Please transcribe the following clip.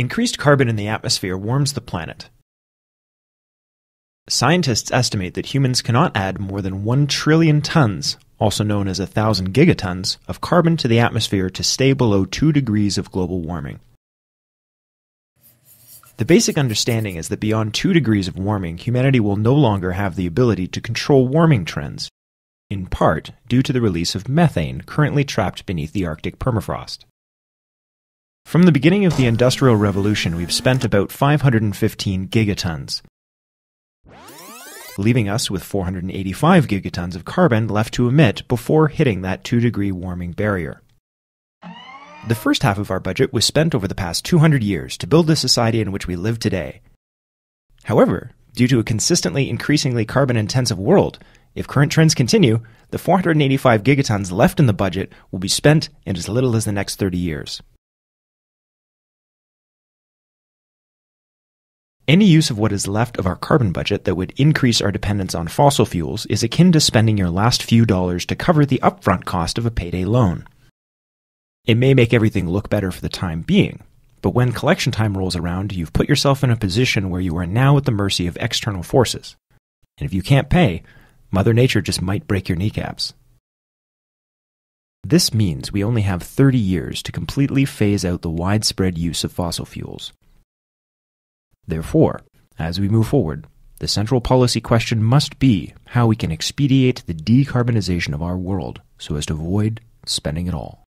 Increased carbon in the atmosphere warms the planet. Scientists estimate that humans cannot add more than 1 trillion tons, also known as 1,000 gigatons, of carbon to the atmosphere to stay below 2 degrees of global warming. The basic understanding is that beyond 2 degrees of warming, humanity will no longer have the ability to control warming trends, in part due to the release of methane currently trapped beneath the Arctic permafrost. From the beginning of the Industrial Revolution, we've spent about 515 gigatons, leaving us with 485 gigatons of carbon left to emit before hitting that 2 degree warming barrier. The first half of our budget was spent over the past 200 years to build the society in which we live today. However, due to a consistently increasingly carbon intensive world, if current trends continue, the 485 gigatons left in the budget will be spent in as little as the next 30 years. Any use of what is left of our carbon budget that would increase our dependence on fossil fuels is akin to spending your last few dollars to cover the upfront cost of a payday loan. It may make everything look better for the time being, but when collection time rolls around, you've put yourself in a position where you are now at the mercy of external forces. And if you can't pay, Mother Nature just might break your kneecaps. This means we only have 30 years to completely phase out the widespread use of fossil fuels, Therefore, as we move forward, the central policy question must be how we can expedite the decarbonization of our world so as to avoid spending it all.